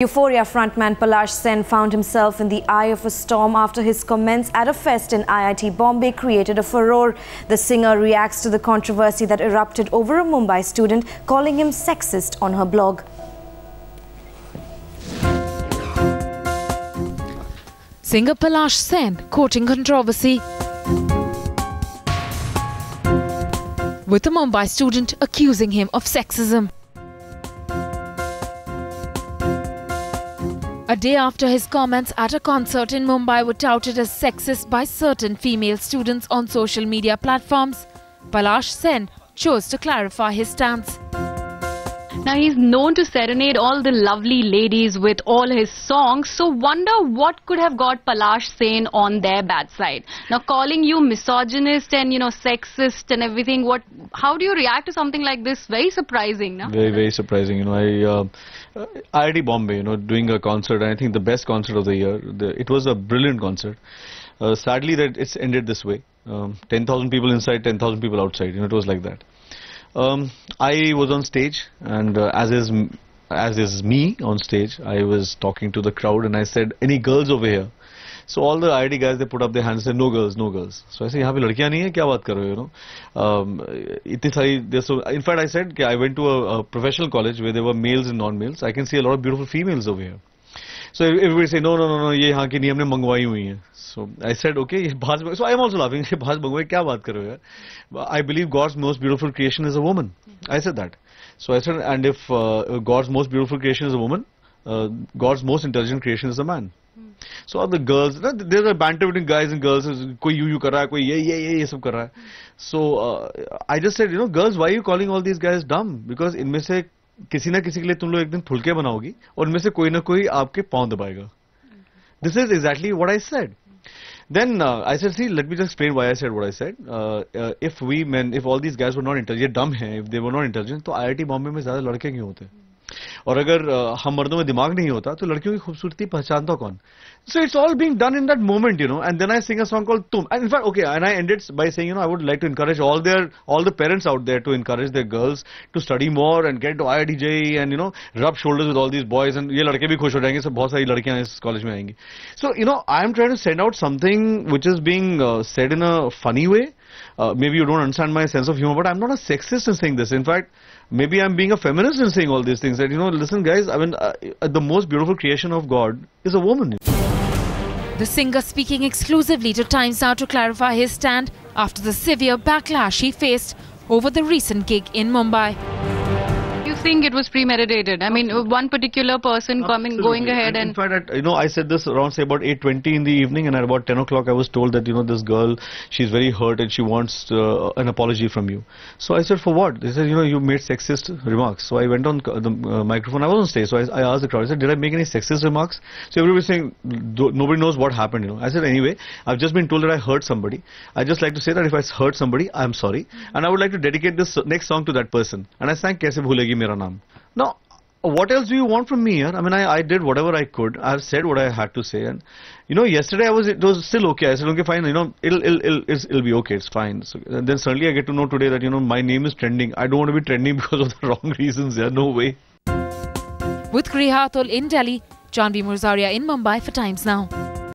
Euphoria frontman Palash Sen found himself in the eye of a storm after his comments at a fest in IIT Bombay created a furore. The singer reacts to the controversy that erupted over a Mumbai student calling him sexist on her blog. Singer Palash Sen courting controversy with a Mumbai student accusing him of sexism. A day after his comments at a concert in Mumbai were touted as sexist by certain female students on social media platforms, Palash Sen chose to clarify his stance. Now he's known to serenade all the lovely ladies with all his songs. So wonder what could have got Palash Sen on their bad side. Now calling you misogynist and you know sexist and everything. What? How do you react to something like this? Very surprising, no? Very very surprising. You know, I uh, IIT Bombay, you know, doing a concert. And I think the best concert of the year. The, it was a brilliant concert. Uh, sadly, that it's ended this way. Um, 10,000 people inside, 10,000 people outside. You know, it was like that. Um, I was on stage, and uh, as is as is me on stage, I was talking to the crowd, and I said, "Any girls over here?" So all the ID guys they put up their hands and said, "No girls, no girls." So I said, "यहाँ पे लड़कियाँ नहीं है क्या बात कर रहे हो?" You know, um, इतनी सारी so in fact I said I went to a, a professional college where there were males and non-males. I can see a lot of beautiful females over here. So everybody से no no no no ये यहाँ की नहीं हमने मंगवाई हुई है so I said okay ये भाज so I am also laughing ये भाज मंगवाई क्या बात कर रहे हो यार I believe God's most beautiful creation is a woman I said that so I said and if God's most beautiful creation is a woman God's most intelligent creation is a man so are the girls there are banter between guys and girls कोई you you कर रहा है कोई ये ये ये ये सब कर रहा है so I just said you know girls why you calling all these guys dumb because इनमें से किसी ना किसी के लिए तुम लोग एक दिन फुलके बनाओगी और उनमें से कोई ना कोई आपके पांव दबाएगा this is exactly what I said then I said see let me just explain why I said why said if we man if all these guys वो नॉट इंटेलिजेंट डम है इफ दे वो not intelligent तो आई I T Bombay में ज्यादा लड़के क्यों होते हैं और अगर हम मर्दों में दिमाग नहीं होता तो लड़कियों की खूबसूरती पहचानता कौन so it's all being done in that moment you know and then I sing a song call तुम and in fact okay and I it's by sing you know I would like to encourage all their all the parents out there to encourage their girls to study more and get to I D J and you know rub shoulders with all these boys and ये लड़के भी खुश हो जाएंगे सब बहुत सारी लड़कियां इस कॉलेज में आएंगी so you know I am trying to send out something which is being said in a funny way Uh, maybe you don't understand my sense of humor, but I'm not a sexist in saying this. In fact, maybe I'm being a feminist in saying all these things. That you know, listen, guys. I mean, uh, uh, the most beautiful creation of God is a woman. The singer speaking exclusively to Times Now to clarify his stand after the severe backlash he faced over the recent gig in Mumbai think it was premeditated. I mean, Absolutely. one particular person coming, going ahead and, In fact, you know, I said this around, say, about 8.20 in the evening and at about 10 o'clock I was told that, you know, this girl, she's very hurt and she wants uh, an apology from you. So I said, for what? They said, you know, you made sexist remarks. So I went on the uh, microphone. I was on stage. So I, I, asked the crowd, I said, did I make any sexist remarks? So everybody was saying, nobody knows what happened, you know. I said, anyway, I've just been told that I hurt somebody. I just like to say that if I hurt somebody, I'm sorry. Mm -hmm. And I would like to dedicate this next song to that person. And I sang Kaise Bhulegi Mera Pranam. Now, what else do you want from me here? I mean, I, I did whatever I could. I've said what I had to say. And, you know, yesterday I was, it was still okay. I said, okay, fine, you know, it'll, it'll, it'll, it'll be okay. It's fine. So, then suddenly I get to know today that, you know, my name is trending. I don't want to be trending because of the wrong reasons. yeah, no way. With Krihatul in Delhi, John B. Murzaria in Mumbai for Times Now.